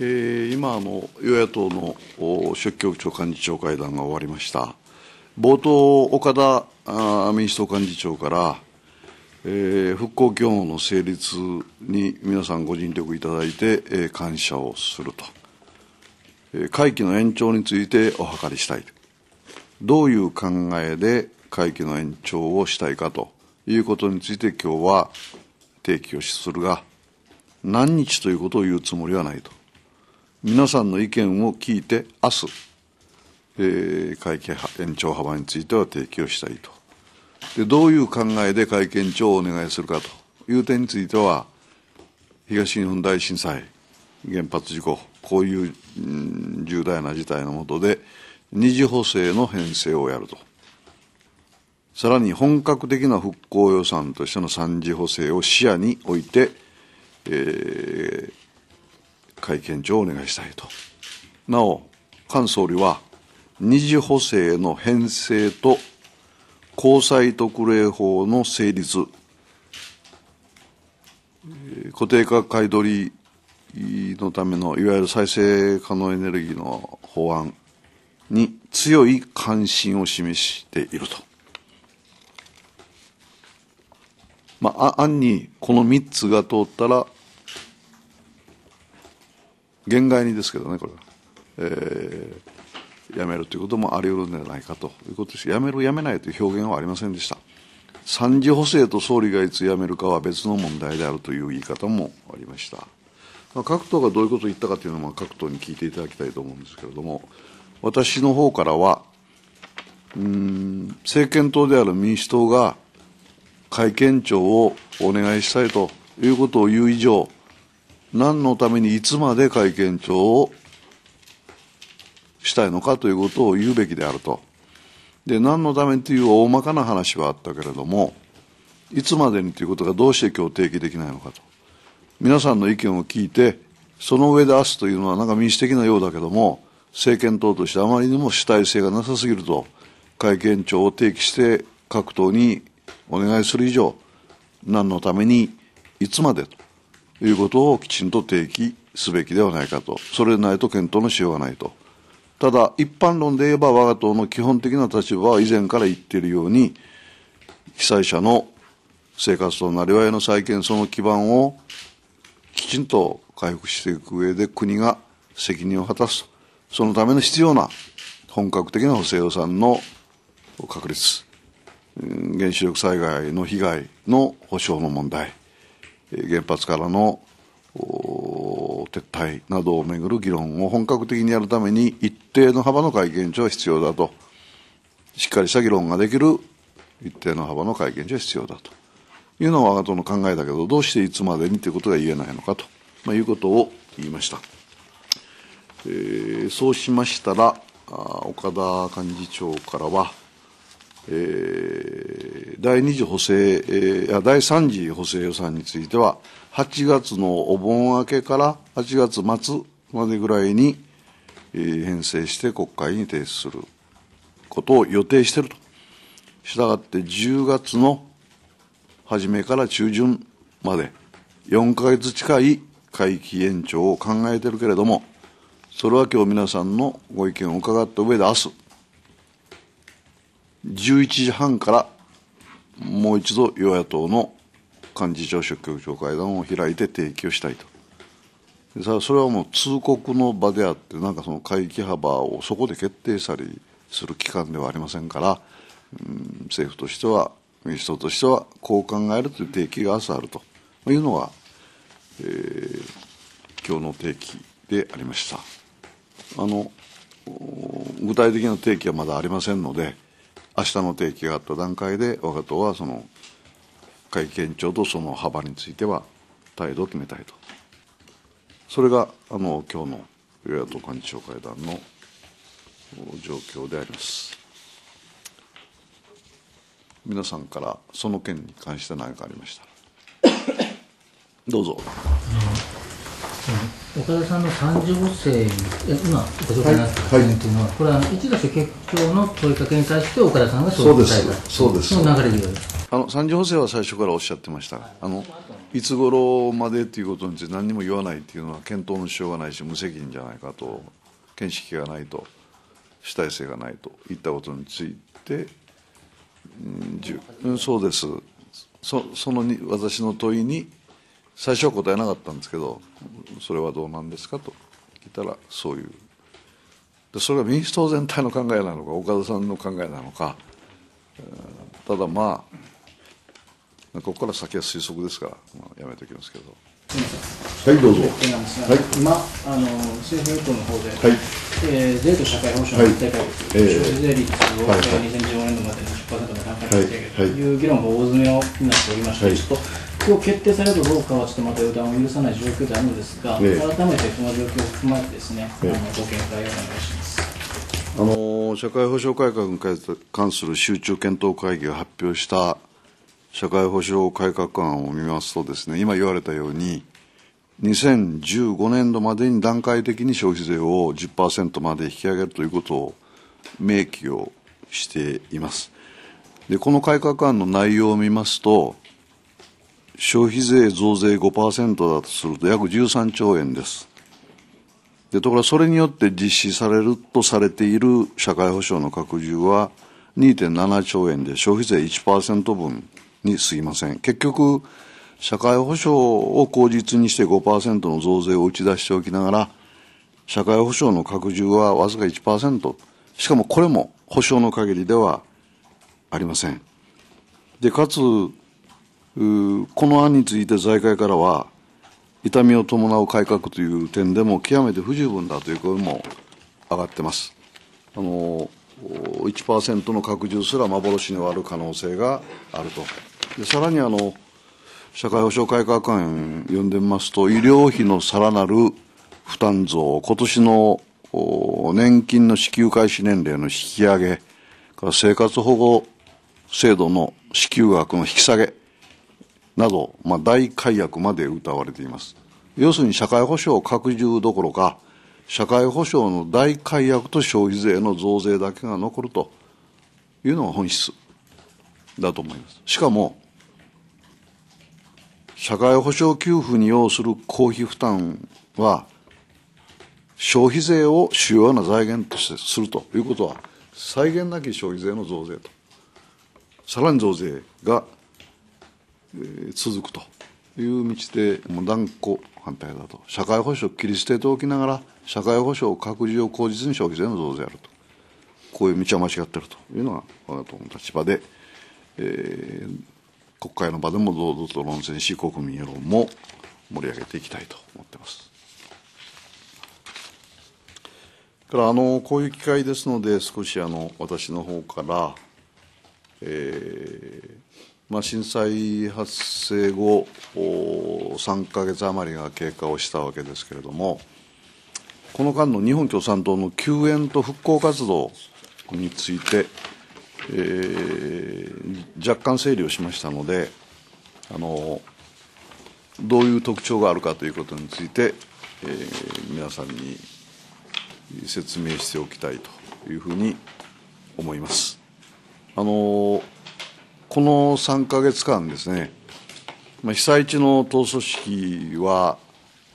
えー、今あの、与野党の諸局長幹事長会談が終わりました、冒頭、岡田あ民主党幹事長から、えー、復興基本法の成立に皆さんご尽力いただいて、えー、感謝をすると、えー、会期の延長についてお諮りしたい、どういう考えで会期の延長をしたいかということについて、今日は提起をするが、何日ということを言うつもりはないと。皆さんの意見を聞いて明日、えー、会見延長幅については提起をしたいとでどういう考えで会見長をお願いするかという点については東日本大震災原発事故こういう、うん、重大な事態のもとで二次補正の編成をやるとさらに本格的な復興予算としての三次補正を視野において、えー、会見場をお願いしたいと。なお、菅総理は、二次補正の編成と公債特例法の成立、固定価格買い取りのためのいわゆる再生可能エネルギーの法案に強い関心を示していると。まあ、案にこの3つが通ったら限界にですけどねこれは、えー、やめるということもあり得るんじゃないかということですやめるやめないという表現はありませんでした三次補正と総理がいつ辞めるかは別の問題であるという言い方もありました、まあ、各党がどういうことを言ったかというのは各党に聞いていただきたいと思うんですけれども私の方からはうん政権党である民主党が会見長をお願いしたいということを言う以上何のためにいつまで会見庁をしたいのかということを言うべきであると。で、何のためにという大まかな話はあったけれども、いつまでにということがどうして今日提起できないのかと。皆さんの意見を聞いて、その上で明日というのはなんか民主的なようだけども、政権党としてあまりにも主体性がなさすぎると、会見庁を提起して各党にお願いする以上、何のためにいつまでということをきちんと提起すべきではないかと、それでないと検討のしようがないと、ただ、一般論で言えば、我が党の基本的な立場は以前から言っているように、被災者の生活となりわいの再建、その基盤をきちんと回復していく上で、国が責任を果たすと、そのための必要な本格的な補正予算の確立、原子力災害の被害の補償の問題、原発からの撤退などをめぐる議論を本格的にやるために一定の幅の会見値は必要だとしっかりした議論ができる一定の幅の会見値は必要だというのは我が党の考えだけどどうしていつまでにということが言えないのかと、まあ、いうことを言いました、えー、そうしましたら岡田幹事長からはえ第2次補正、え第3次補正予算については、8月のお盆明けから8月末までぐらいに、え編成して国会に提出することを予定していると。したがって10月の初めから中旬まで、4か月近い会期延長を考えているけれども、それは今日皆さんのご意見を伺った上で明日、11時半からもう一度与野党の幹事長職局長会談を開いて提起をしたいとさそれはもう通告の場であってなんかその会期幅をそこで決定したりする機関ではありませんから、うん、政府としては民主党としてはこう考えるという提起が明日あるというのが、えー、今日の提起でありましたあの具体的な提起はまだありませんので明日の提起があった段階で、我が党はその会見長とその幅については態度を決めたいと、それがあの今日の与野党幹事長会談の状況であります。皆さんからその件に関して何かありましたどうぞ。岡田さんの35世今ご紹介になった発というのは、はいこれは一田主結長の問いかけに対して岡田さんがそうですそうですの流れであの三次補正は最初からおっしゃってました、はい、あのいつ頃までということについて何も言わないというのは検討のしようがないし無責任じゃないかと見識がないと主体性がないといったことについて、うん、そうですそそのに私の問いに最初は答えなかったんですけどそれはどうなんですかと聞いたらそういうでそれは民主党全体の考えなのか岡田さんの考えなのか、えー、ただまあここから先は推測ですから、まあ、やめておきますけど。はい、どうぞ。はい、今、あの政府与党の方で、はいえー、税と社会保障の一体化率、え費税率を、はい、2015年度までに10%の段階に引上げるという議論が大詰めをになっておりました。はい、ちょっと。こ決定されるかどうかは、ちょっとまだ予断を許さない状況であるんですが、改めてその状況を踏まえてですね、あのご見解をお願いします。あの社会保障改革に関する集中検討会議が発表した社会保障改革案を見ますとですね、今言われたように、2015年度までに段階的に消費税を10%まで引き上げるということを明記をしています。で、この改革案の内容を見ますと、消費税増税5%だとすると約13兆円です。でところがそれによって実施されるとされている社会保障の拡充は2.7兆円で消費税1%分にすぎません。結局、社会保障を口実にして5%の増税を打ち出しておきながら、社会保障の拡充はわずか1%。しかもこれも保障の限りではありません。で、かつ、この案について財界からは、痛みを伴う改革という点でも極めて不十分だという声も上がってます。あの1%の拡充すら幻に終わる可能性があると。でさらにあの社会保障改革案読んでみますと、医療費のさらなる負担増、今年の年金の支給開始年齢の引き上げ、から生活保護制度の支給額の引き下げ、など、まあ、大改悪まで謳われています要するに社会保障拡充どころか社会保障の大改悪と消費税の増税だけが残るというのが本質だと思いますしかも社会保障給付に要する公費負担は消費税を主要な財源としてするということは再現なき消費税の増税とさらに増税が続くという道でもう断固反対だと社会保障切り捨てておきながら社会保障拡充を口実に消費税の増税やるとこういう道は間違ってるというのが我が党の立場で、えー、国会の場でも堂々と論戦し国民世論も盛り上げていきたいと思ってますからあのこういう機会ですので少しあの私の方から、えー、まあ、震災発生後3か月余りが経過をしたわけですけれどもこの間の日本共産党の救援と復興活動について、えー、若干整理をしましたのであのどういう特徴があるかということについて、えー、皆さんに説明しておきたいというふうに思います。あのこの3か月間ですね、まあ、被災地の党組織は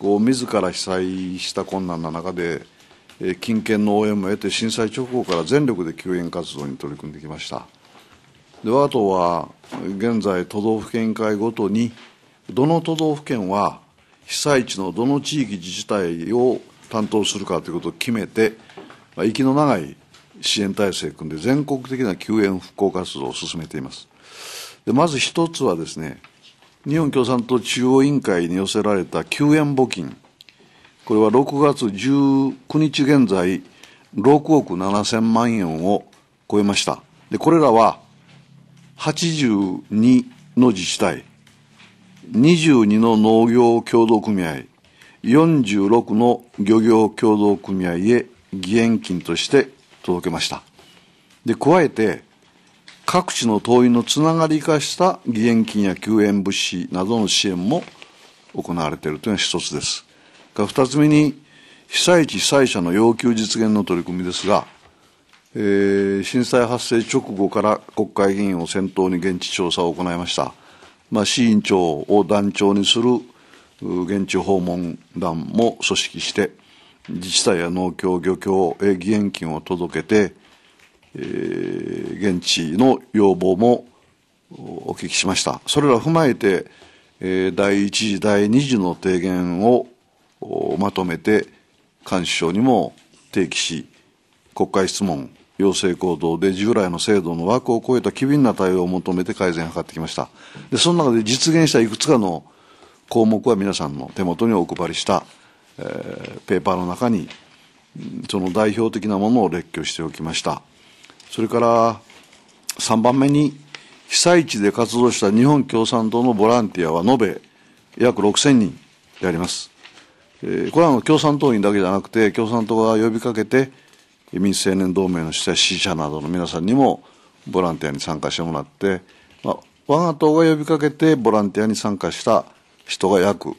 こう自ら被災した困難な中で、えー、近県の応援も得て震災直後から全力で救援活動に取り組んできましたで我が党は現在都道府県会ごとにどの都道府県は被災地のどの地域自治体を担当するかということを決めて、まあ、息の長い支援体制を組んで全国的な救援復興活動を進めていますでまず一つはですね日本共産党中央委員会に寄せられた救援募金これは6月19日現在6億7000万円を超えましたでこれらは82の自治体22の農業協同組合46の漁業協同組合へ義援金として届けましたで加えて各地の党員のつながり化した義援金や救援物資などの支援も行われているというのが一つです。が二つ目に、被災地被災者の要求実現の取り組みですが、えー、震災発生直後から国会議員を先頭に現地調査を行いました。まあ、市委員長を団長にする現地訪問団も組織して、自治体や農協、漁協へ義援金を届けて、え現地の要望もお聞きしました。それらを踏まえて、え第1次、第2次の提言をまとめて、幹事長にも提起し、国会質問、要請行動で従来の制度の枠を超えた機敏な対応を求めて改善を図ってきました。で、その中で実現したいくつかの項目は皆さんの手元にお配りした、えー、ペーパーの中に、その代表的なものを列挙しておきました。それから3番目に、被災地で活動した日本共産党のボランティアは延べ約6000人であります。これはの共産党員だけじゃなくて、共産党が呼びかけて、民主青年同盟の主催支持者などの皆さんにもボランティアに参加してもらって、まあ、我が党が呼びかけてボランティアに参加した人が約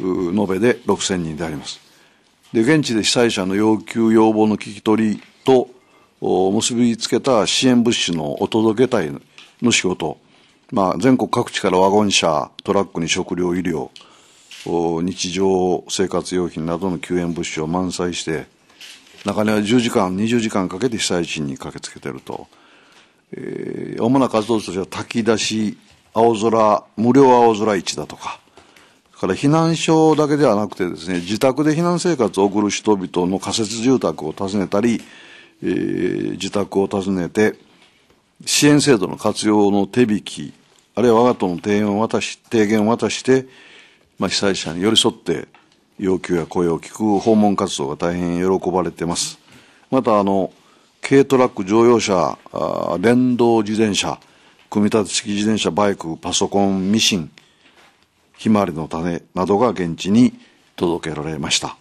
延べで6000人であります。で現地で被災者の要求要望の聞き取りと結びつけた支援物資のお届け隊の仕事、まあ、全国各地からワゴン車、トラックに食料、医療、日常生活用品などの救援物資を満載して、中には10時間、20時間かけて被災地に駆けつけてると。えー、主な活動としては炊き出し、青空、無料青空市だとか、から避難所だけではなくてですね、自宅で避難生活を送る人々の仮設住宅を訪ねたり、えー、自宅を訪ねて、支援制度の活用の手引き、あるいは我が党の提言を渡し提言を渡して、まあ、被災者に寄り添って要求や声を聞く訪問活動が大変喜ばれています。またあの軽トラック乗用車電動自転車組み立て式自転車バイクパソコンミシンひまわりの種などが現地に届けられました。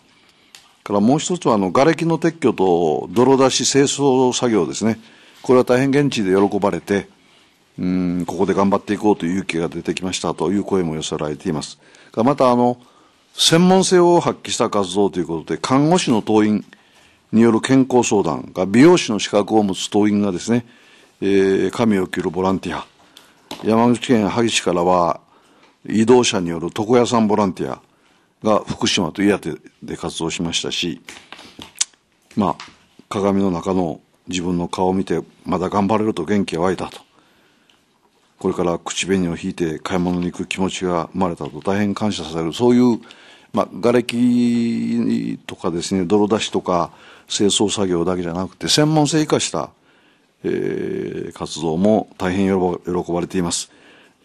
からもう一つはあの瓦礫の撤去と泥出し清掃作業ですねこれは大変現地で喜ばれてうんここで頑張っていこうという勇気が出てきましたという声も寄せられていますまたあの専門性を発揮した活動ということで看護師の党員による健康相談が美容師の資格を持つ党員がですね、えー、神を切るボランティア山口県萩市からは移動者による床屋さんボランティアが福島と岩手で活動しましたし、まあ、鏡の中の自分の顔を見てまだ頑張れると元気が湧いたとこれから口紅を引いて買い物に行く気持ちが生まれたと大変感謝されるそういう、まあ、瓦礫とかですね泥出しとか清掃作業だけじゃなくて専門性生かした、えー、活動も大変喜ばれています。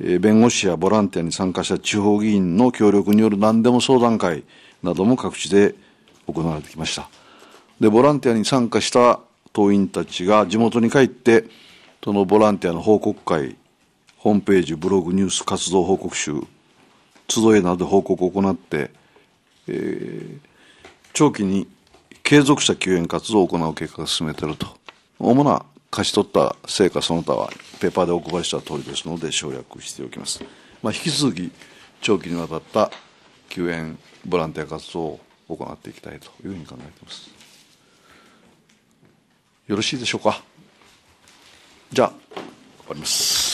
弁護士やボランティアに参加した地方議員の協力による何でも相談会なども各地で行われてきましたでボランティアに参加した党員たちが地元に帰ってそのボランティアの報告会ホームページブログニュース活動報告集集えなど報告を行って、えー、長期に継続した救援活動を行う計画が進めていると主な勝ち取った成果その他はペーパーでお配りした通りですので省略しておきます、まあ、引き続き長期にわたった救援ボランティア活動を行っていきたいというふうに考えていますよろしいでしょうかじゃあ終わります